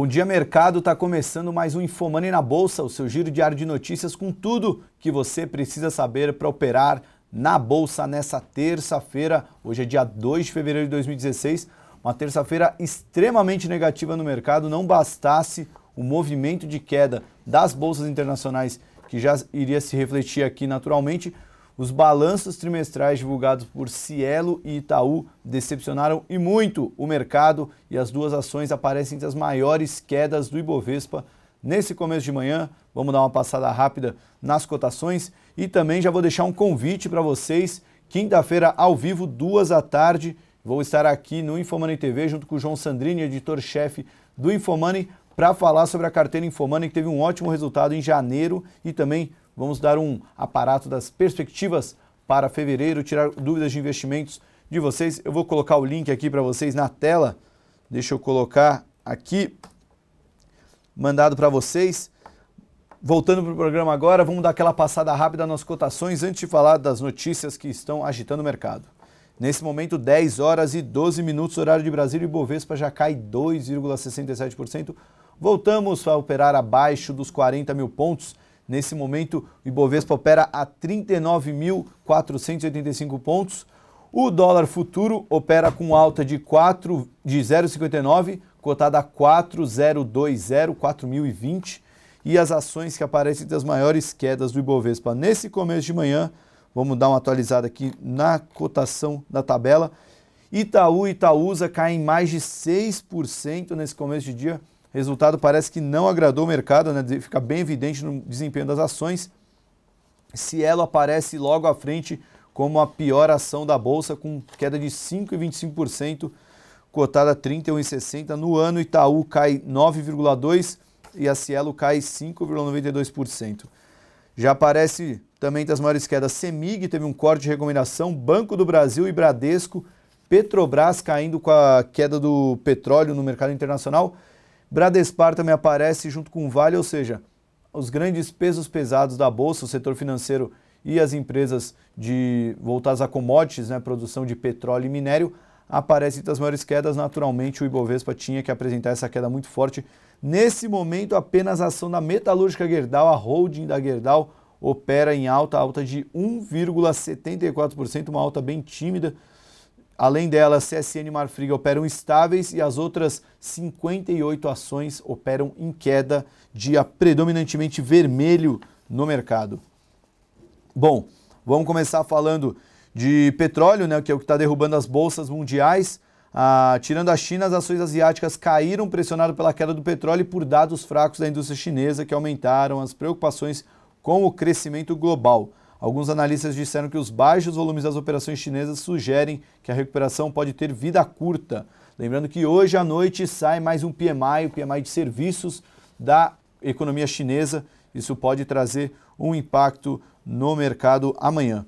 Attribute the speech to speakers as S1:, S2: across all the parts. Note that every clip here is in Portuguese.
S1: Bom dia, mercado. Está começando mais um Infomani na Bolsa, o seu giro diário de notícias com tudo que você precisa saber para operar na Bolsa nessa terça-feira. Hoje é dia 2 de fevereiro de 2016, uma terça-feira extremamente negativa no mercado. Não bastasse o movimento de queda das bolsas internacionais, que já iria se refletir aqui naturalmente, os balanços trimestrais divulgados por Cielo e Itaú decepcionaram e muito o mercado e as duas ações aparecem entre as maiores quedas do Ibovespa nesse começo de manhã. Vamos dar uma passada rápida nas cotações e também já vou deixar um convite para vocês. Quinta-feira, ao vivo, duas da tarde, vou estar aqui no Infomani TV junto com o João Sandrini, editor-chefe do Infomani, para falar sobre a carteira Infomani, que teve um ótimo resultado em janeiro e também Vamos dar um aparato das perspectivas para fevereiro, tirar dúvidas de investimentos de vocês. Eu vou colocar o link aqui para vocês na tela. Deixa eu colocar aqui, mandado para vocês. Voltando para o programa agora, vamos dar aquela passada rápida nas cotações antes de falar das notícias que estão agitando o mercado. Nesse momento, 10 horas e 12 minutos, horário de Brasília, e Bovespa já cai 2,67%. Voltamos a operar abaixo dos 40 mil pontos. Nesse momento, o Ibovespa opera a 39.485 pontos. O dólar futuro opera com alta de 4 de 0,59, cotada a 4020, e as ações que aparecem das maiores quedas do Ibovespa nesse começo de manhã. Vamos dar uma atualizada aqui na cotação da tabela. Itaú e Itaúsa caem mais de 6% nesse começo de dia, Resultado parece que não agradou o mercado, né? fica bem evidente no desempenho das ações. Cielo aparece logo à frente como a pior ação da bolsa, com queda de 5,25%, cotada 31,60%. No ano, Itaú cai 9,2% e a Cielo cai 5,92%. Já aparece também das maiores quedas Semig, teve um corte de recomendação, Banco do Brasil e Bradesco, Petrobras caindo com a queda do petróleo no mercado internacional. Bradespar também aparece junto com Vale, ou seja, os grandes pesos pesados da Bolsa, o setor financeiro e as empresas de voltadas a commodities, né, produção de petróleo e minério, aparecem das maiores quedas. Naturalmente, o Ibovespa tinha que apresentar essa queda muito forte. Nesse momento, apenas a ação da metalúrgica Gerdau, a holding da Gerdau, opera em alta, alta de 1,74%, uma alta bem tímida. Além delas, CSN Marfrig operam estáveis e as outras 58 ações operam em queda, dia predominantemente vermelho no mercado. Bom, vamos começar falando de petróleo, né, que é o que está derrubando as bolsas mundiais. Ah, tirando a China, as ações asiáticas caíram, pressionado pela queda do petróleo e por dados fracos da indústria chinesa que aumentaram as preocupações com o crescimento global. Alguns analistas disseram que os baixos volumes das operações chinesas sugerem que a recuperação pode ter vida curta. Lembrando que hoje à noite sai mais um PMI, o PMI de serviços da economia chinesa. Isso pode trazer um impacto no mercado amanhã.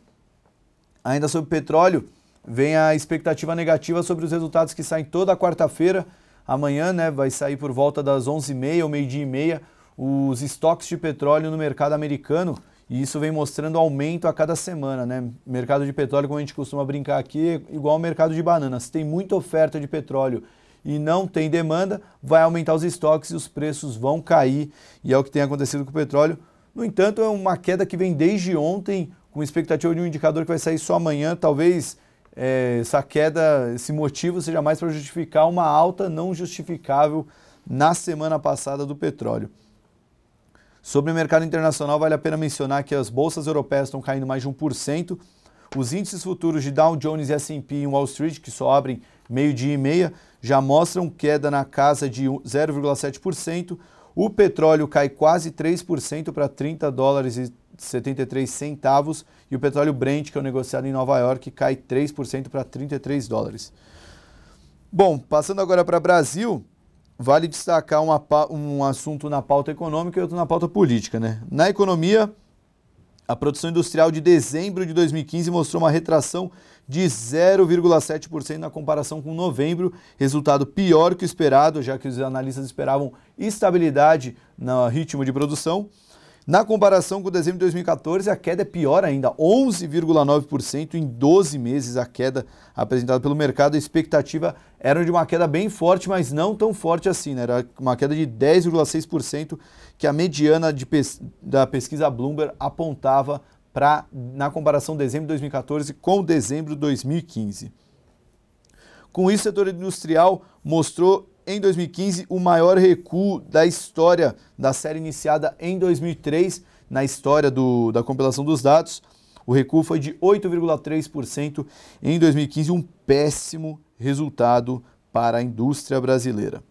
S1: Ainda sobre petróleo, vem a expectativa negativa sobre os resultados que saem toda quarta-feira. Amanhã né, vai sair por volta das 11h30 ou meio-dia e meia os estoques de petróleo no mercado americano e isso vem mostrando aumento a cada semana, né? Mercado de petróleo, como a gente costuma brincar aqui, é igual ao mercado de bananas. Tem muita oferta de petróleo e não tem demanda, vai aumentar os estoques e os preços vão cair. E é o que tem acontecido com o petróleo. No entanto, é uma queda que vem desde ontem, com expectativa de um indicador que vai sair só amanhã. Talvez é, essa queda, esse motivo seja mais para justificar uma alta não justificável na semana passada do petróleo. Sobre o mercado internacional, vale a pena mencionar que as bolsas europeias estão caindo mais de 1%. Os índices futuros de Dow Jones e S&P em Wall Street, que só abrem meio-dia e meia, já mostram queda na casa de 0,7%. O petróleo cai quase 3% para 30 dólares e 73 centavos e o petróleo Brent, que é negociado em Nova York, cai 3% para 33 dólares. Bom, passando agora para Brasil, vale destacar uma, um assunto na pauta econômica e outro na pauta política. Né? Na economia, a produção industrial de dezembro de 2015 mostrou uma retração de 0,7% na comparação com novembro, resultado pior que o esperado, já que os analistas esperavam estabilidade no ritmo de produção. Na comparação com dezembro de 2014, a queda é pior ainda, 11,9% em 12 meses a queda apresentada pelo mercado. A expectativa era de uma queda bem forte, mas não tão forte assim, né? era uma queda de 10,6% que a mediana pes da pesquisa Bloomberg apontava para na comparação dezembro de 2014 com dezembro de 2015. Com isso, o setor industrial mostrou em 2015 o maior recuo da história da série iniciada em 2003, na história do, da compilação dos dados. O recuo foi de 8,3% em 2015, um péssimo resultado para a indústria brasileira.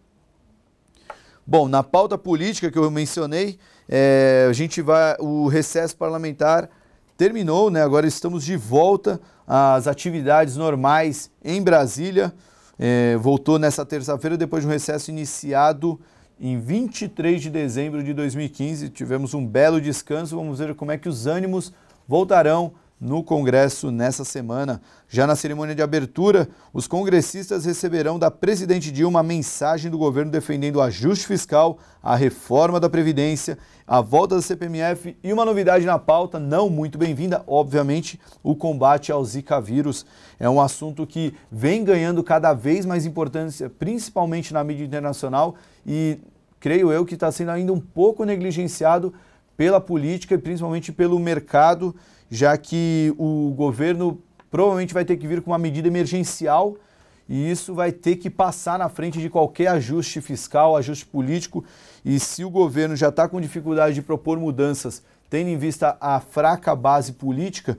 S1: Bom, na pauta política que eu mencionei, é, a gente vai, o recesso parlamentar terminou, né? Agora estamos de volta às atividades normais em Brasília. Eh, voltou nessa terça-feira depois de um recesso iniciado em 23 de dezembro de 2015. Tivemos um belo descanso, vamos ver como é que os ânimos voltarão no Congresso nessa semana. Já na cerimônia de abertura, os congressistas receberão da presidente Dilma a mensagem do governo defendendo o ajuste fiscal, a reforma da Previdência, a volta da CPMF e uma novidade na pauta, não muito bem-vinda, obviamente, o combate ao Zika vírus. É um assunto que vem ganhando cada vez mais importância, principalmente na mídia internacional e creio eu que está sendo ainda um pouco negligenciado pela política e principalmente pelo mercado já que o governo provavelmente vai ter que vir com uma medida emergencial e isso vai ter que passar na frente de qualquer ajuste fiscal, ajuste político. E se o governo já está com dificuldade de propor mudanças, tendo em vista a fraca base política,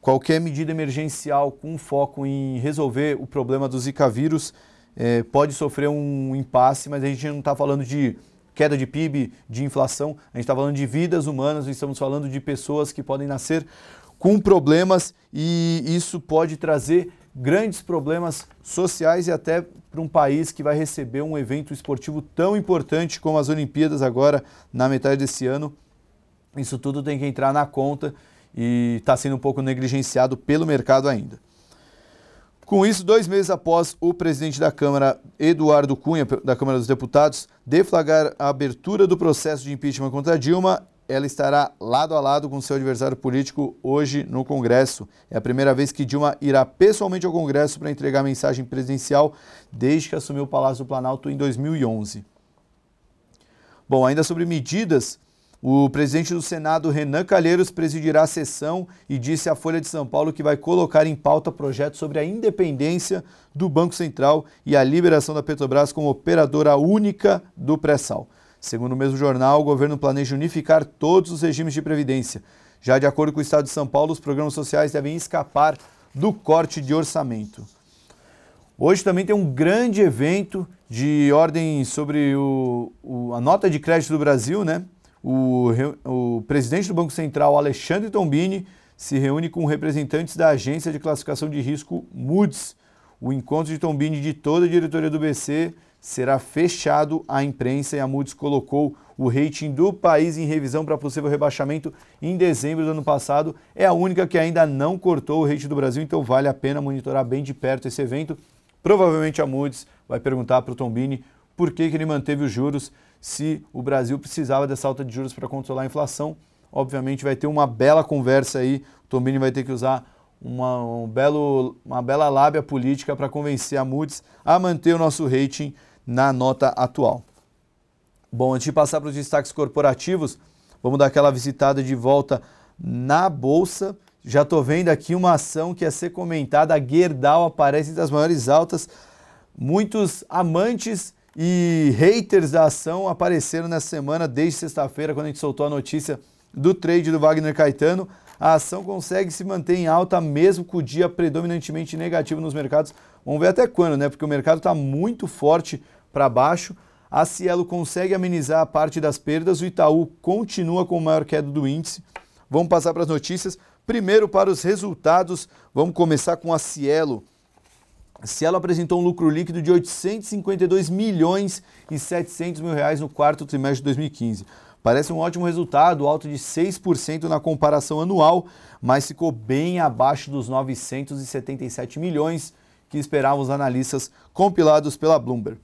S1: qualquer medida emergencial com foco em resolver o problema do Zika vírus é, pode sofrer um impasse, mas a gente não está falando de queda de PIB, de inflação. A gente está falando de vidas humanas, estamos falando de pessoas que podem nascer com problemas e isso pode trazer grandes problemas sociais e até para um país que vai receber um evento esportivo tão importante como as Olimpíadas agora na metade desse ano. Isso tudo tem que entrar na conta e está sendo um pouco negligenciado pelo mercado ainda. Com isso, dois meses após o presidente da Câmara, Eduardo Cunha, da Câmara dos Deputados, deflagrar a abertura do processo de impeachment contra Dilma, ela estará lado a lado com seu adversário político hoje no Congresso. É a primeira vez que Dilma irá pessoalmente ao Congresso para entregar mensagem presidencial desde que assumiu o Palácio do Planalto em 2011. Bom, ainda sobre medidas o presidente do Senado, Renan Calheiros, presidirá a sessão e disse à Folha de São Paulo que vai colocar em pauta projetos sobre a independência do Banco Central e a liberação da Petrobras como operadora única do pré-sal. Segundo o mesmo jornal, o governo planeja unificar todos os regimes de previdência. Já de acordo com o Estado de São Paulo, os programas sociais devem escapar do corte de orçamento. Hoje também tem um grande evento de ordem sobre o, o, a nota de crédito do Brasil, né? o, o presidente do Banco Central, Alexandre Tombini, se reúne com representantes da agência de classificação de risco Moody's. O encontro de Tombini de toda a diretoria do BC será fechado à imprensa e a Moody's colocou o rating do país em revisão para possível rebaixamento em dezembro do ano passado. É a única que ainda não cortou o rating do Brasil, então vale a pena monitorar bem de perto esse evento. Provavelmente a Moody's vai perguntar para o Tombini por que, que ele manteve os juros se o Brasil precisava dessa alta de juros para controlar a inflação. Obviamente vai ter uma bela conversa aí, o vai ter que usar uma, um belo, uma bela lábia política para convencer a Moody's a manter o nosso rating na nota atual. Bom, antes de passar para os destaques corporativos, vamos dar aquela visitada de volta na Bolsa. Já estou vendo aqui uma ação que ia é ser comentada, a Gerdau aparece entre as maiores altas. Muitos amantes e haters da ação apareceram nessa semana, desde sexta-feira, quando a gente soltou a notícia do trade do Wagner Caetano. A ação consegue se manter em alta, mesmo com o dia predominantemente negativo nos mercados. Vamos ver até quando, né? Porque o mercado está muito forte para baixo. A Cielo consegue amenizar a parte das perdas. O Itaú continua com o maior queda do índice. Vamos passar para as notícias. Primeiro, para os resultados, vamos começar com a Cielo. Cielo apresentou um lucro líquido de 852 milhões e 700 mil reais no quarto trimestre de 2015. Parece um ótimo resultado, alto de 6% na comparação anual, mas ficou bem abaixo dos 977 milhões que esperavam os analistas compilados pela Bloomberg.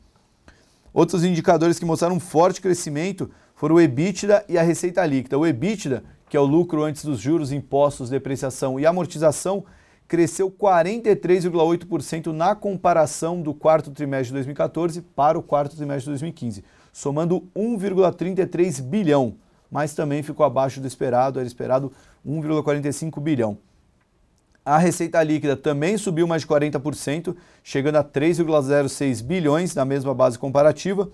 S1: Outros indicadores que mostraram um forte crescimento foram o EBITDA e a receita líquida. O EBITDA, que é o lucro antes dos juros, impostos, depreciação e amortização, cresceu 43,8% na comparação do quarto trimestre de 2014 para o quarto trimestre de 2015, somando 1,33 bilhão, mas também ficou abaixo do esperado, era esperado 1,45 bilhão. A receita líquida também subiu mais de 40%, chegando a 3,06 bilhões na mesma base comparativa.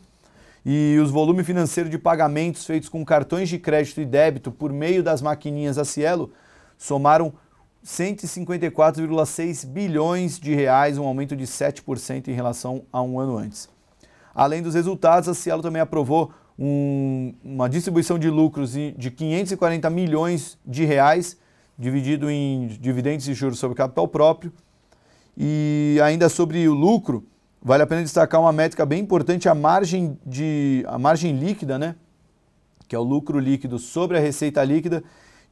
S1: E os volumes financeiros de pagamentos feitos com cartões de crédito e débito por meio das maquininhas a Cielo somaram 154,6 bilhões de reais, um aumento de 7% em relação a um ano antes. Além dos resultados, a Cielo também aprovou um, uma distribuição de lucros de 540 milhões de reais, dividido em dividendos e juros sobre capital próprio. E ainda sobre o lucro, vale a pena destacar uma métrica bem importante, a margem de a margem líquida, né? Que é o lucro líquido sobre a receita líquida,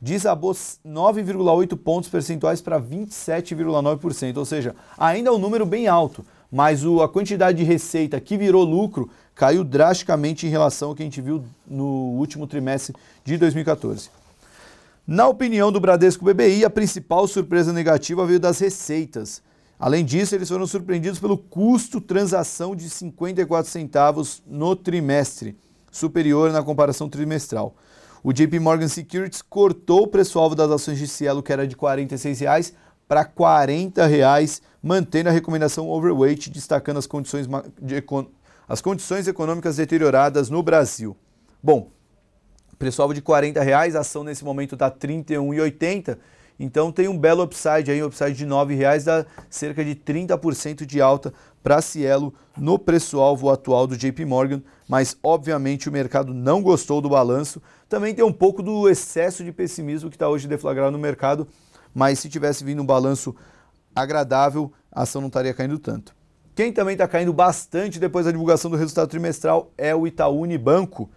S1: desabou 9,8 pontos percentuais para 27,9%, ou seja, ainda é um número bem alto, mas o, a quantidade de receita que virou lucro caiu drasticamente em relação ao que a gente viu no último trimestre de 2014. Na opinião do Bradesco BBI, a principal surpresa negativa veio das receitas. Além disso, eles foram surpreendidos pelo custo transação de 54 centavos no trimestre, superior na comparação trimestral. O JP Morgan Securities cortou o preço-alvo das ações de Cielo, que era de R$ 46,00, para R$ reais, mantendo a recomendação overweight, destacando as condições, de, as condições econômicas deterioradas no Brasil. Bom, preço-alvo de R$ reais, a ação nesse momento está R$ 31,80, então tem um belo upside aí, um upside de R$ reais, dá cerca de 30% de alta para Cielo no preço-alvo atual do JP Morgan, mas obviamente o mercado não gostou do balanço. Também tem um pouco do excesso de pessimismo que está hoje deflagrado no mercado, mas se tivesse vindo um balanço agradável, a ação não estaria caindo tanto. Quem também está caindo bastante depois da divulgação do resultado trimestral é o Itaú Unibanco.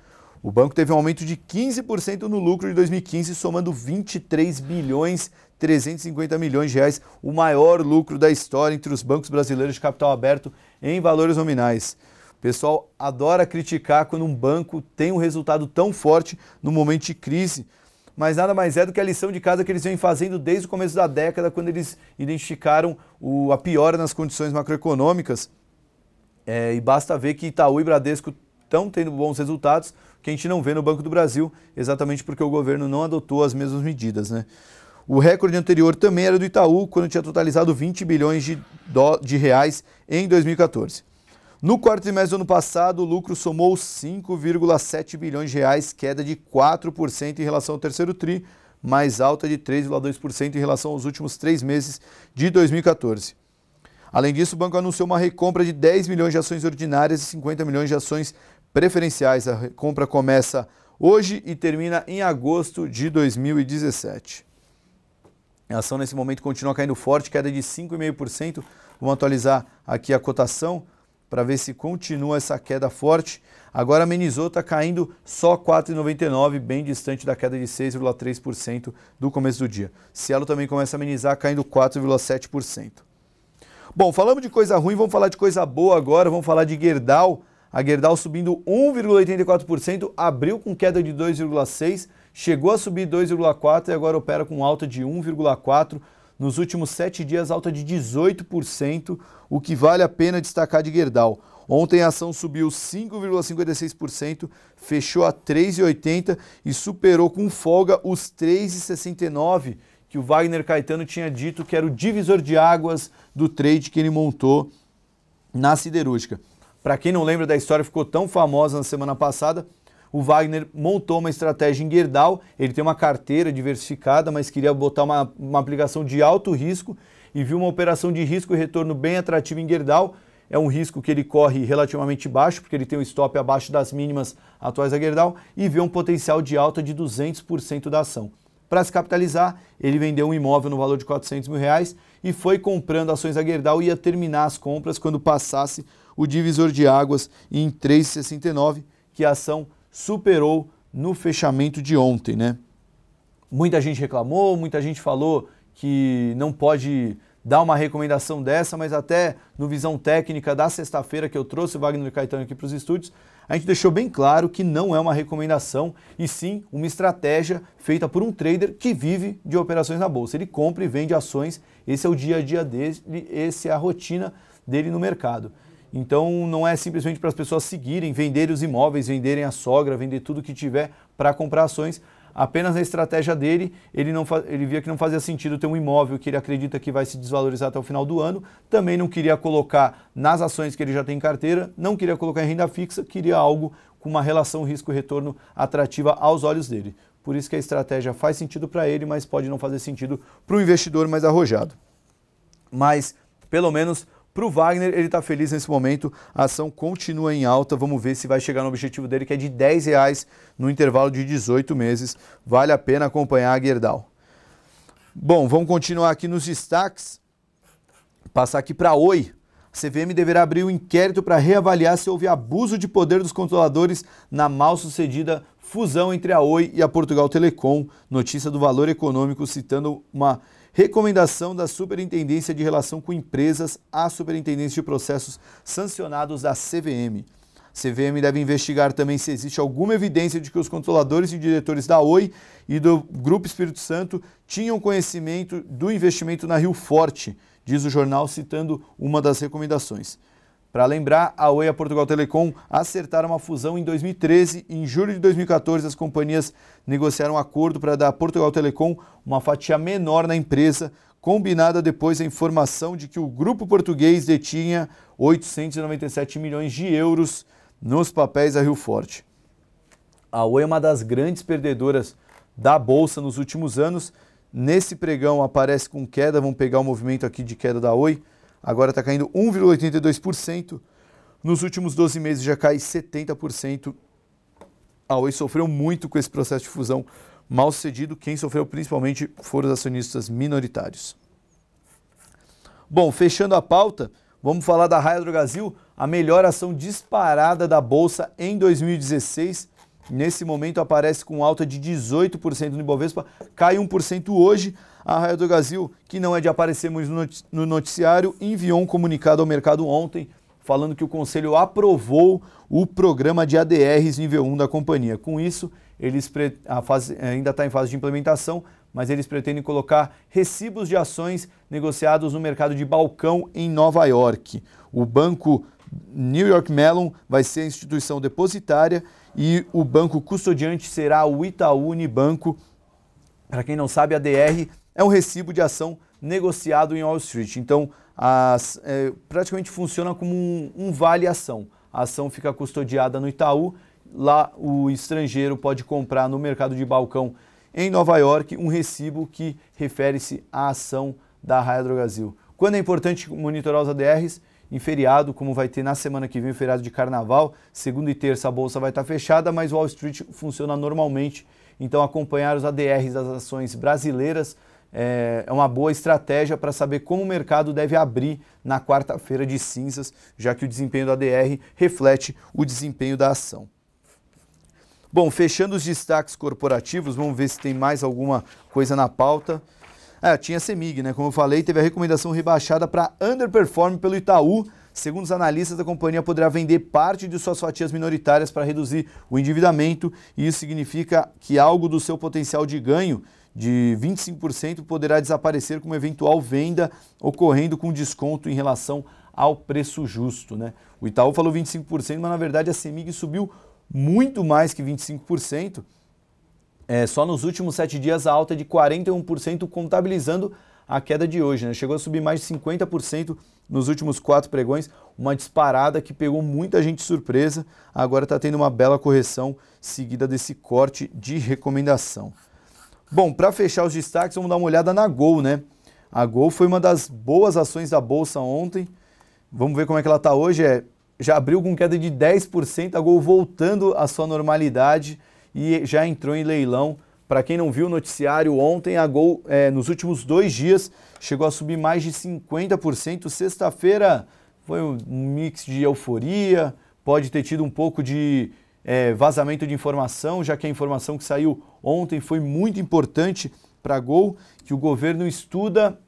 S1: O banco teve um aumento de 15% no lucro de 2015, somando 23 bilhões 350 milhões de reais, o maior lucro da história entre os bancos brasileiros de capital aberto em valores nominais. O pessoal adora criticar quando um banco tem um resultado tão forte no momento de crise, mas nada mais é do que a lição de casa que eles vêm fazendo desde o começo da década, quando eles identificaram o, a piora nas condições macroeconômicas. É, e basta ver que Itaú e Bradesco estão tendo bons resultados, que a gente não vê no Banco do Brasil, exatamente porque o governo não adotou as mesmas medidas. Né? O recorde anterior também era do Itaú, quando tinha totalizado 20 bilhões de, do, de reais em 2014. No quarto trimestre do ano passado, o lucro somou 5,7 bilhões de reais, queda de 4% em relação ao terceiro tri, mais alta de 3,2% em relação aos últimos três meses de 2014. Além disso, o banco anunciou uma recompra de 10 milhões de ações ordinárias e 50 milhões de ações preferenciais. A compra começa hoje e termina em agosto de 2017. A ação nesse momento continua caindo forte, queda de 5,5%. Vamos atualizar aqui a cotação para ver se continua essa queda forte. Agora amenizou, está caindo só 4,99, bem distante da queda de 6,3% do começo do dia. Cielo também começa a amenizar, caindo 4,7%. Bom, falamos de coisa ruim, vamos falar de coisa boa agora, vamos falar de Gerdau. A Gerdau subindo 1,84%, abriu com queda de 2,6%, chegou a subir 2,4% e agora opera com alta de 1,4%. Nos últimos sete dias, alta de 18%, o que vale a pena destacar de Gerdau. Ontem a ação subiu 5,56%, fechou a 3,80 e superou com folga os 3,69 que o Wagner Caetano tinha dito que era o divisor de águas do trade que ele montou na siderúrgica. Para quem não lembra da história, ficou tão famosa na semana passada. O Wagner montou uma estratégia em Gerdau, ele tem uma carteira diversificada, mas queria botar uma, uma aplicação de alto risco e viu uma operação de risco e retorno bem atrativa em Gerdau. É um risco que ele corre relativamente baixo, porque ele tem um stop abaixo das mínimas atuais da Gerdau e vê um potencial de alta de 200% da ação. Para se capitalizar, ele vendeu um imóvel no valor de 400 mil reais e foi comprando ações da Gerdau e ia terminar as compras quando passasse o divisor de águas em 3,69, que a ação superou no fechamento de ontem, né? Muita gente reclamou, muita gente falou que não pode dar uma recomendação dessa, mas até no Visão Técnica da sexta-feira que eu trouxe o Wagner Caetano aqui para os estúdios, a gente deixou bem claro que não é uma recomendação e sim uma estratégia feita por um trader que vive de operações na bolsa. Ele compra e vende ações, esse é o dia a dia dele, essa é a rotina dele no mercado. Então não é simplesmente para as pessoas seguirem, venderem os imóveis, venderem a sogra, vender tudo que tiver para comprar ações. Apenas na estratégia dele, ele, não ele via que não fazia sentido ter um imóvel que ele acredita que vai se desvalorizar até o final do ano. Também não queria colocar nas ações que ele já tem em carteira, não queria colocar em renda fixa, queria algo com uma relação risco-retorno atrativa aos olhos dele. Por isso que a estratégia faz sentido para ele, mas pode não fazer sentido para o investidor mais arrojado. Mas, pelo menos, para o Wagner, ele está feliz nesse momento, a ação continua em alta, vamos ver se vai chegar no objetivo dele, que é de 10 reais no intervalo de 18 meses. Vale a pena acompanhar a Gerdau. Bom, vamos continuar aqui nos destaques, passar aqui para Oi. A CVM deverá abrir um inquérito para reavaliar se houve abuso de poder dos controladores na mal sucedida fusão entre a Oi e a Portugal Telecom. Notícia do Valor Econômico citando uma Recomendação da Superintendência de Relação com Empresas à Superintendência de Processos Sancionados da CVM. CVM deve investigar também se existe alguma evidência de que os controladores e diretores da Oi e do Grupo Espírito Santo tinham conhecimento do investimento na Rio Forte, diz o jornal citando uma das recomendações. Para lembrar, a Oi e a Portugal Telecom acertaram uma fusão em 2013 em julho de 2014 as companhias negociaram um acordo para dar a Portugal Telecom uma fatia menor na empresa, combinada depois a informação de que o grupo português detinha 897 milhões de euros nos papéis da Rio Forte. A Oi é uma das grandes perdedoras da bolsa nos últimos anos. Nesse pregão aparece com queda, vamos pegar o movimento aqui de queda da Oi agora está caindo 1,82%. Nos últimos 12 meses já cai 70%. A Oi sofreu muito com esse processo de fusão mal sucedido. Quem sofreu principalmente foram os acionistas minoritários. Bom, fechando a pauta, vamos falar da Raia Drogasil, a melhor ação disparada da Bolsa em 2016. Nesse momento aparece com alta de 18% no Ibovespa, cai 1% hoje. A Raio do Brasil, que não é de aparecer muito no noticiário, enviou um comunicado ao mercado ontem falando que o conselho aprovou o programa de ADRs nível 1 da companhia. Com isso, eles fase, eh, ainda está em fase de implementação, mas eles pretendem colocar recibos de ações negociados no mercado de balcão em Nova York. O banco New York Mellon vai ser a instituição depositária e o banco custodiante será o Itaú Unibanco. Para quem não sabe, a DR é um recibo de ação negociado em Wall Street. Então, as, é, praticamente funciona como um, um vale-ação. A ação fica custodiada no Itaú, lá o estrangeiro pode comprar no mercado de balcão em Nova York um recibo que refere-se à ação da Hydrogazil. Quando é importante monitorar os ADRs? Em feriado, como vai ter na semana que vem o feriado de carnaval, segunda e terça a bolsa vai estar fechada, mas Wall Street funciona normalmente. Então acompanhar os ADRs das ações brasileiras é, é uma boa estratégia para saber como o mercado deve abrir na quarta-feira de cinzas, já que o desempenho da DR reflete o desempenho da ação. Bom, fechando os destaques corporativos, vamos ver se tem mais alguma coisa na pauta. Ah, tinha a CEMIG, né? Como eu falei, teve a recomendação rebaixada para underperform pelo Itaú. Segundo os analistas, a companhia poderá vender parte de suas fatias minoritárias para reduzir o endividamento, e isso significa que algo do seu potencial de ganho de 25% poderá desaparecer como eventual venda ocorrendo com desconto em relação ao preço justo. Né? O Itaú falou 25%, mas na verdade a Semig subiu muito mais que 25%. É, só nos últimos sete dias a alta é de 41%, contabilizando a queda de hoje. Né? Chegou a subir mais de 50% nos últimos quatro pregões, uma disparada que pegou muita gente de surpresa. Agora está tendo uma bela correção seguida desse corte de recomendação. Bom, para fechar os destaques, vamos dar uma olhada na Gol, né? A Gol foi uma das boas ações da bolsa ontem. Vamos ver como é que ela está hoje. É, já abriu com queda de 10%, a Gol voltando à sua normalidade e já entrou em leilão. Para quem não viu o noticiário ontem, a Gol, é, nos últimos dois dias, chegou a subir mais de 50%. Sexta-feira foi um mix de euforia, pode ter tido um pouco de é, vazamento de informação, já que a informação que saiu ontem foi muito importante para a Gol, que o governo estuda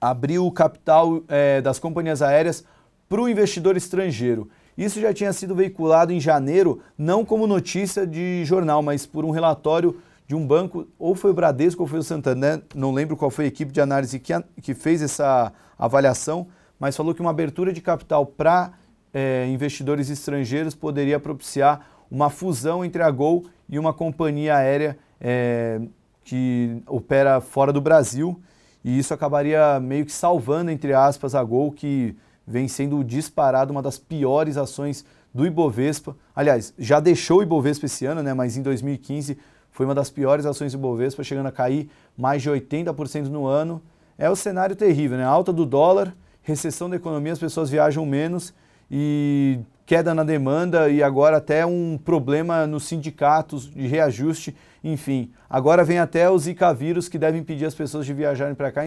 S1: abrir o capital é, das companhias aéreas para o investidor estrangeiro. Isso já tinha sido veiculado em janeiro, não como notícia de jornal, mas por um relatório de um banco, ou foi o Bradesco ou foi o Santander, não lembro qual foi a equipe de análise que, a, que fez essa avaliação, mas falou que uma abertura de capital para é, investidores estrangeiros poderia propiciar uma fusão entre a Gol e uma companhia aérea é, que opera fora do Brasil. E isso acabaria meio que salvando, entre aspas, a Gol, que vem sendo disparada uma das piores ações do Ibovespa. Aliás, já deixou o Ibovespa esse ano, né? mas em 2015 foi uma das piores ações do Ibovespa, chegando a cair mais de 80% no ano. É o cenário terrível, né? Alta do dólar, recessão da economia, as pessoas viajam menos e queda na demanda e agora até um problema nos sindicatos de reajuste, enfim. Agora vem até os Zika vírus que devem impedir as pessoas de viajarem para cá.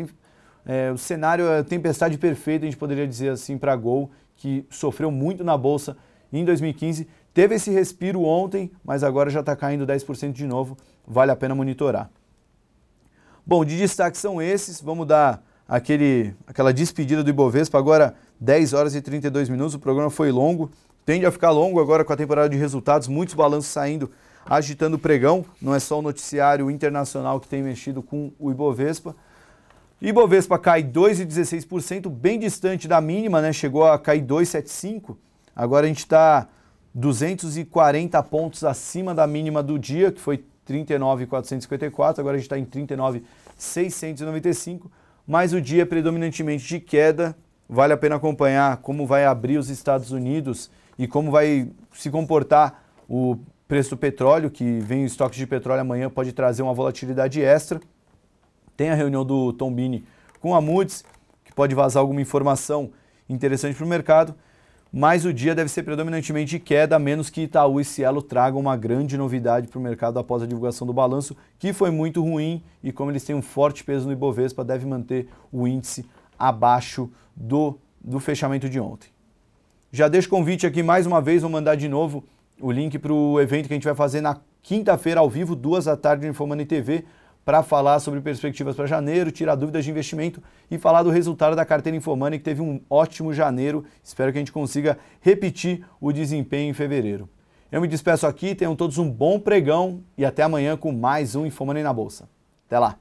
S1: É, o cenário é tempestade perfeita, a gente poderia dizer assim, para a Gol, que sofreu muito na Bolsa em 2015. Teve esse respiro ontem, mas agora já está caindo 10% de novo. Vale a pena monitorar. Bom, de destaque são esses. Vamos dar aquele, aquela despedida do Ibovespa agora 10 horas e 32 minutos. O programa foi longo, tende a ficar longo agora com a temporada de resultados, muitos balanços saindo, agitando o pregão. Não é só o noticiário internacional que tem mexido com o Ibovespa. Ibovespa cai 2,16%, bem distante da mínima, né? Chegou a cair 2,75%. Agora a gente está 240 pontos acima da mínima do dia, que foi 39.454, agora a gente está em 39.695, mas o dia é predominantemente de queda, vale a pena acompanhar como vai abrir os Estados Unidos e como vai se comportar o preço do petróleo, que vem o estoque de petróleo amanhã, pode trazer uma volatilidade extra. Tem a reunião do Tom com a Moody's, que pode vazar alguma informação interessante para o mercado, mas o dia deve ser predominantemente de queda, a menos que Itaú e Cielo tragam uma grande novidade para o mercado após a divulgação do balanço, que foi muito ruim e como eles têm um forte peso no Ibovespa, deve manter o índice abaixo do, do fechamento de ontem. Já deixo convite aqui mais uma vez, vou mandar de novo o link para o evento que a gente vai fazer na quinta-feira ao vivo, duas da tarde no Infomani TV, para falar sobre perspectivas para janeiro, tirar dúvidas de investimento e falar do resultado da carteira Infomani, que teve um ótimo janeiro. Espero que a gente consiga repetir o desempenho em fevereiro. Eu me despeço aqui, tenham todos um bom pregão e até amanhã com mais um Infomani na Bolsa. Até lá!